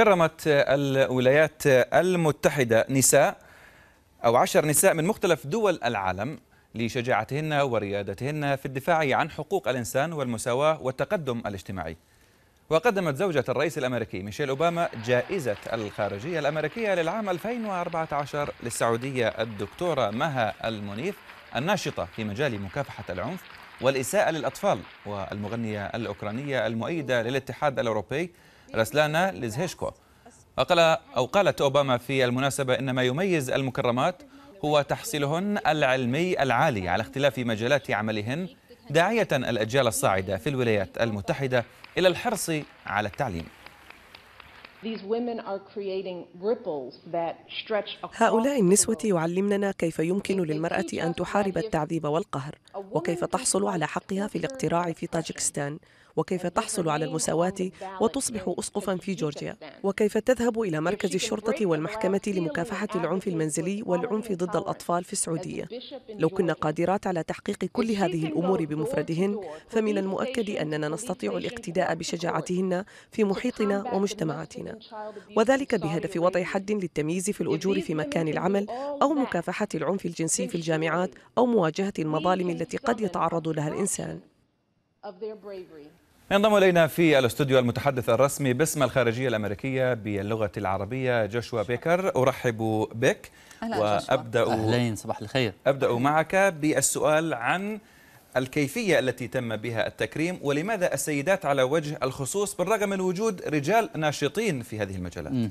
كرمت الولايات المتحدة نساء أو عشر نساء من مختلف دول العالم لشجاعتهن وريادتهن في الدفاع عن حقوق الإنسان والمساواة والتقدم الاجتماعي وقدمت زوجة الرئيس الأمريكي ميشيل أوباما جائزة الخارجية الأمريكية للعام 2014 للسعودية الدكتورة مها المنيف الناشطة في مجال مكافحة العنف والإساءة للأطفال والمغنية الأوكرانية المؤيدة للاتحاد الأوروبي رسلانا لزهيشكو وقال أو قالت أوباما في المناسبة إن ما يميز المكرمات هو تحصيلهن العلمي العالي على اختلاف مجالات عملهن داعية الأجيال الصاعدة في الولايات المتحدة إلى الحرص على التعليم هؤلاء النسوة يعلمننا كيف يمكن للمرأة أن تحارب التعذيب والقهر وكيف تحصل على حقها في الاقتراع في طاجكستان وكيف تحصل على المساواة وتصبح أسقفا في جورجيا وكيف تذهب إلى مركز الشرطة والمحكمة لمكافحة العنف المنزلي والعنف ضد الأطفال في السعودية لو كنا قادرات على تحقيق كل هذه الأمور بمفردهن فمن المؤكد أننا نستطيع الاقتداء بشجاعتهن في محيطنا ومجتمعاتنا وذلك بهدف وضع حد للتمييز في الأجور في مكان العمل أو مكافحة العنف الجنسي في الجامعات أو مواجهة المظالم التي قد يتعرض لها الإنسان ينضم الينا في الاستوديو المتحدث الرسمي باسم الخارجيه الامريكيه باللغه العربيه جوشوا بيكر ارحب بك وابدا اهلين صباح الخير ابدا معك بالسؤال عن الكيفيه التي تم بها التكريم ولماذا السيدات على وجه الخصوص بالرغم من وجود رجال ناشطين في هذه المجالات؟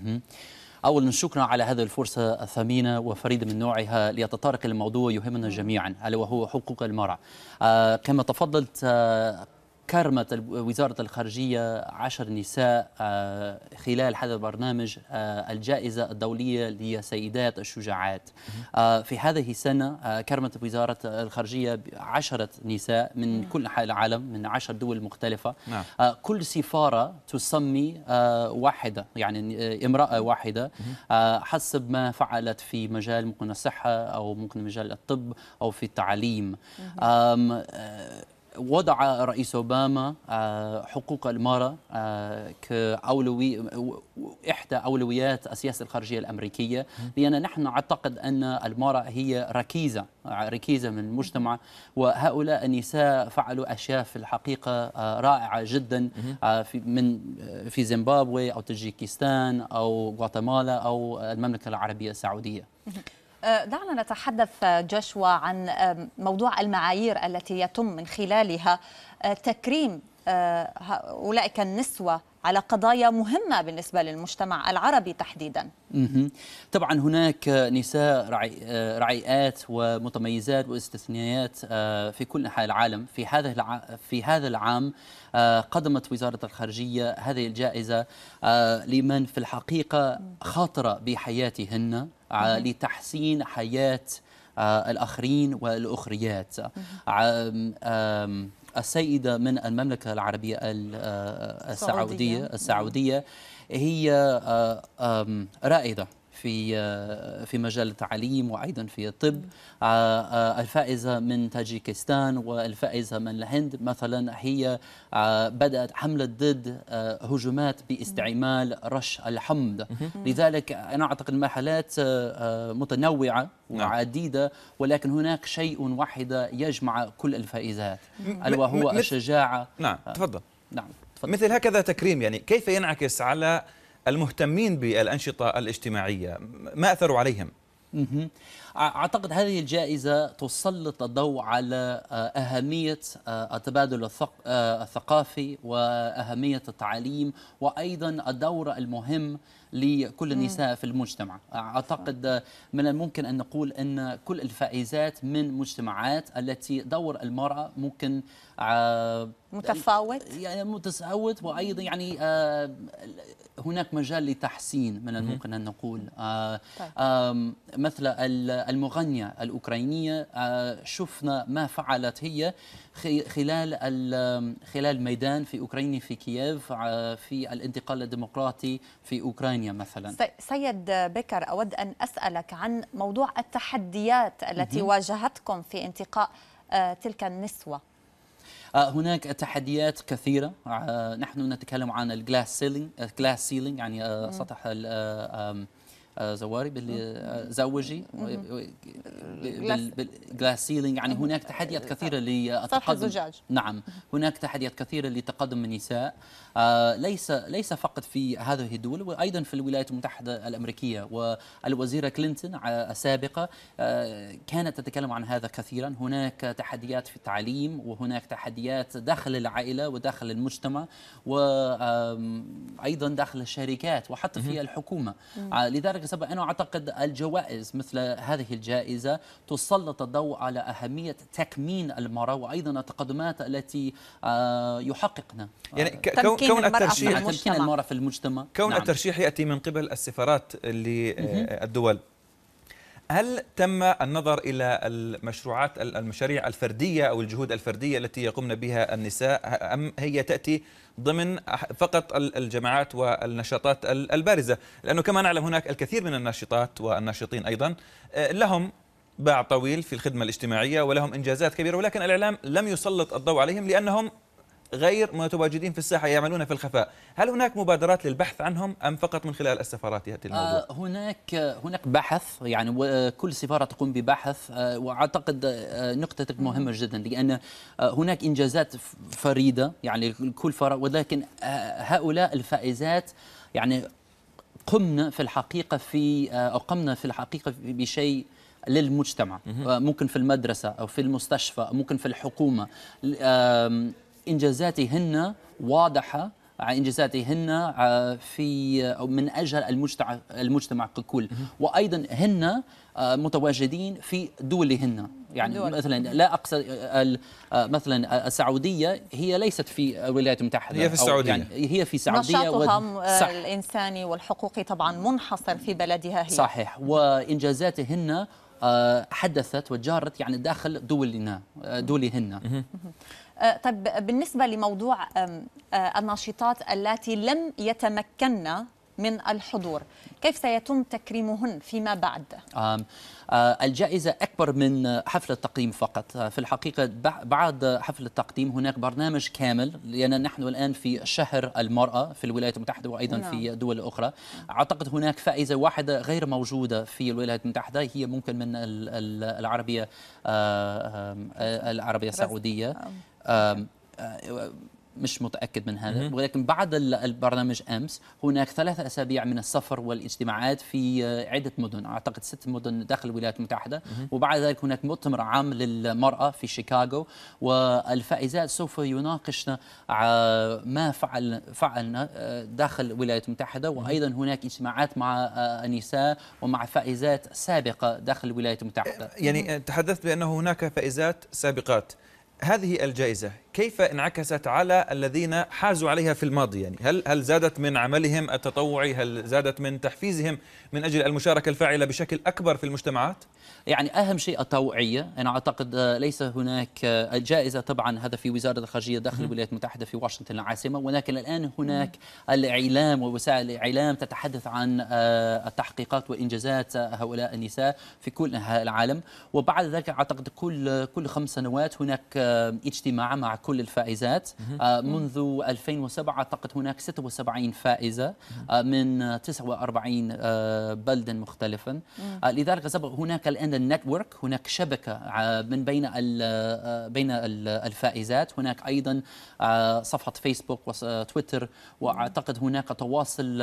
أولا شكرا على هذه الفرصة الثمينة وفريدة من نوعها ليتطرق الموضوع يهمنا جميعا ألا وهو حقوق المرأة آه، كما تفضلت آه، كرمت وزارة الخارجية عشر نساء آه، خلال هذا البرنامج آه، الجائزة الدولية لسيدات الشجاعات آه، في هذه السنة كرمت وزارة الخارجية عشرة نساء من كل العالم من عشر دول مختلفة نعم. كل سفارة تسمي واحدة يعني امرأة واحدة حسب ما فعلت في مجال ممكن الصحة أو ممكن مجال الطب أو في التعليم وضع الرئيس اوباما آه، حقوق المراه آه، كاولويه احدى اولويات السياسه الخارجيه الامريكيه لان نحن نعتقد ان المراه هي ركيزه ركيزه من المجتمع وهؤلاء النساء فعلوا اشياء في الحقيقه آه، رائعه جدا في من في زيمبابوي او تاجيكستان او غواتيمالا او المملكه العربيه السعوديه آه، دعنا نتحدث آه، جشوى عن آه، موضوع المعايير التي يتم من خلالها تكريم اولئك النسوه على قضايا مهمه بالنسبه للمجتمع العربي تحديدا. طبعا هناك نساء رعيات ومتميزات واستثناءات في كل انحاء العالم، في هذا في هذا العام قدمت وزاره الخارجيه هذه الجائزه لمن في الحقيقه خاطر بحياتهن آه، لتحسين حياة آه، الآخرين والأخريات آه، السيدة من المملكة العربية السعودية السعودية هي رائدة في آه، في مجال التعليم وأيضا في الطب آه، آه، الفائزة من تاجيكستان والفائزة من الهند مثلا هي بدأت حملة ضد هجمات باستعمال رش الحمض لذلك أنا أعتقد المرحلات متنوعة نعم. وعديدة ولكن هناك شيء واحد يجمع كل الفائزات ألا وهو الشجاعة نعم تفضل نعم تفضل. مثل هكذا تكريم يعني كيف ينعكس على المهتمين بالأنشطة الاجتماعية ما أثروا عليهم أعتقد هذه الجائزة تسلط الضوء على آه، أهمية آه، التبادل آه، الثقافي وأهمية التعليم وأيضا الدور المهم لكل النساء في المجتمع أعتقد من الممكن أن نقول أن كل الفائزات من مجتمعات التي دور المرأة ممكن متفاوت يعني متساوت وايضا يعني هناك مجال لتحسين من الممكن ان نقول طيب. مثل المغنية الأوكرانية آه، شفنا ما فعلت هي خلال خلال ميدان في أوكرانيا في كييف آه، في الانتقال الديمقراطي في أوكرانيا مثلا سيد بكر أود أن أسألك عن موضوع التحديات التي واجهتكم في انتقاء آه، تلك النسوة هناك تحديات كثيرة نحن نتكلم عن الجلاس سيلينج الجلاس سيلينج يعني سطح زواري زوجي بالجلاس سيلينج يعني هناك تحديات كثيرة لتقدم الزجاج نعم هناك تحديات كثيرة لتقدم النساء آه، ليس ليس فقط في هذه الدول وأيضا في الولايات المتحدة الأمريكية والوزيرة كلينتون آه، السابقة آه، كانت تتكلم عن هذا كثيرا هناك تحديات في التعليم وهناك تحديات داخل العائلة وداخل المجتمع وأيضا داخل الشركات وحتى في الحكومة لذلك بسبب أنه أعتقد الجوائز مثل هذه الجائزة تسلط الضوء على أهمية تكمين المرأة وأيضا التقدمات التي آه، يحققنا يعني آه، كون الترشيح المرأة في المجتمع كون نعم. الترشيح يأتي من قبل السفارات للدول هل تم النظر الى المشروعات المشاريع الفرديه او الجهود الفرديه التي يقمن بها النساء ام هي تاتي ضمن فقط الجماعات والنشاطات البارزه لانه كما نعلم هناك الكثير من الناشطات والناشطين ايضا أه، لهم باع طويل في الخدمه الاجتماعيه ولهم انجازات كبيره ولكن الاعلام لم يسلط الضوء عليهم لانهم غير متواجدين في الساحة يعملون في الخفاء هل هناك مبادرات للبحث عنهم أم فقط من خلال السفارات ياتي آه، الموضوع؟ هناك هناك بحث يعني كل سفارة تقوم ببحث آه، وأعتقد آه، نقطتك مهمة جدا لأن هناك إنجازات فريدة يعني لكل فرع ولكن هؤلاء الفائزات يعني قمنا في الحقيقة في أو قمنا في الحقيقة بشيء للمجتمع ممكن في المدرسة أو في المستشفى أو ممكن في الحكومة إنجازاتهن واضحة آه، انجازاتهن آه، في آه، من اجل المجتمع المجتمع ككل وايضا هن متواجدين في دولهن يعني دول. مثلا لا اقصد مثلا السعوديه هي ليست في الولايات المتحده هي في يعني السعوديه يعني هي في السعوديه نشاطها و... الانساني والحقوقي طبعا منحصر في بلدها هي صحيح وانجازاتهن حدثت وجارت يعني داخل دولنا دولهن أه، طب بالنسبة لموضوع أه، الناشطات التي لم يتمكن من الحضور كيف سيتم تكريمهن فيما بعد؟ أه، الجائزة أكبر من حفل التقديم فقط في الحقيقة بعد حفل التقديم هناك برنامج كامل لأن نحن الآن في شهر المرأة في الولايات المتحدة وأيضا في نعم. دول أخرى أعتقد هناك فائزة واحدة غير موجودة في الولايات المتحدة هي ممكن من العربية العربية السعودية آه، مش متاكد من هذا ولكن بعد البرنامج امس هناك ثلاثة اسابيع من السفر والاجتماعات في آه، عده مدن اعتقد ست مدن داخل الولايات المتحده وبعد ذلك هناك مؤتمر عام للمراه في شيكاغو والفائزات سوف يناقشن ما فعل فعلنا آه، داخل الولايات المتحده وايضا هناك اجتماعات مع النساء ومع فائزات سابقه داخل الولايات المتحده يعني تحدثت بانه هناك فائزات سابقات هذه الجائزة كيف انعكست على الذين حازوا عليها في الماضي يعني هل هل زادت من عملهم التطوعي هل زادت من تحفيزهم من اجل المشاركه الفاعله بشكل اكبر في المجتمعات يعني اهم شيء التوعيه انا اعتقد آه، ليس هناك الجائزه آه، طبعا هذا في وزاره الخارجيه داخل الولايات المتحده في واشنطن العاصمه ولكن الان هناك الاعلام ووسائل الاعلام تتحدث عن آه، التحقيقات وانجازات هؤلاء النساء في كل انحاء العالم وبعد ذلك اعتقد كل كل خمس سنوات هناك اجتماع مع كل الفائزات آه، منذ 2007 أعتقد هناك 76 فائزة آه، من 49 آه، بلدا مختلفا لذلك هناك الآن النتورك هناك شبكة من بين بين الفائزات هناك أيضا صفحة فيسبوك وتويتر وأعتقد هناك تواصل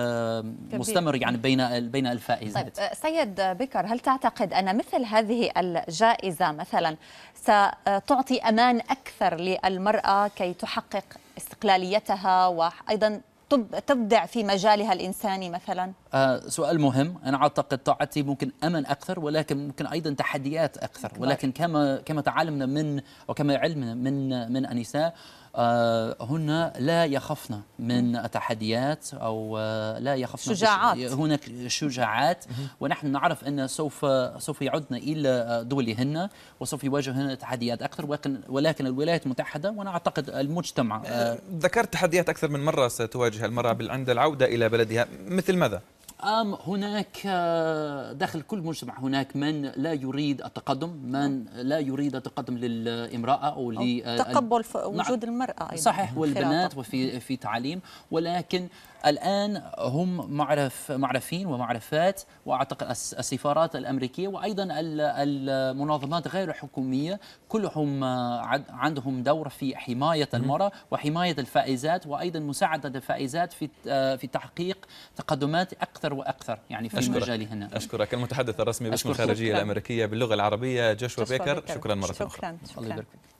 مستمر يعني بين بين الفائزات طيب سيد بكر هل تعتقد أن مثل هذه الجائزة مثلا ستعطي أمان أكثر للمرأة المرأة كي تحقق استقلاليتها وأيضا تبدع في مجالها الإنساني مثلا؟ آه سؤال مهم أنا أعتقد تعطي ممكن أمل أكثر ولكن ممكن أيضا تحديات أكثر أكبر. ولكن كما كما تعلمنا من وكما علمنا من من النساء آه، هن لا يخفن من تحديات او آه، لا يخفن شجاعات هناك شجاعات ونحن نعرف ان سوف سوف يعدن الى دولهن وسوف يواجهن تحديات اكثر ولكن الولايات المتحده وانا اعتقد المجتمع آه، ذكرت تحديات اكثر من مره ستواجه المراه عند العوده الى بلدها مثل ماذا؟ أم هناك آه، داخل كل مجتمع هناك من لا يريد التقدم من نعم. لا يريد التقدم للامرأة أو, آه، تقبل نعم. وجود المرأة أيضا صحيح والبنات وفي في تعليم ولكن الآن هم معرف معرفين ومعرفات وأعتقد السفارات الأمريكية وأيضا المنظمات غير الحكومية كلهم آه، عندهم دور في حماية المرأة وحماية الفائزات وأيضا مساعدة الفائزات في في تحقيق تقدمات أكثر أكثر وأكثر يعني في أشكرك. هنا أشكرك المتحدث الرسمي باسم الخارجية شكرا. الأمريكية باللغة العربية جوشوا بيكر. بيكر شكرا مرة شكرا. أخرى شكرا, شكرا.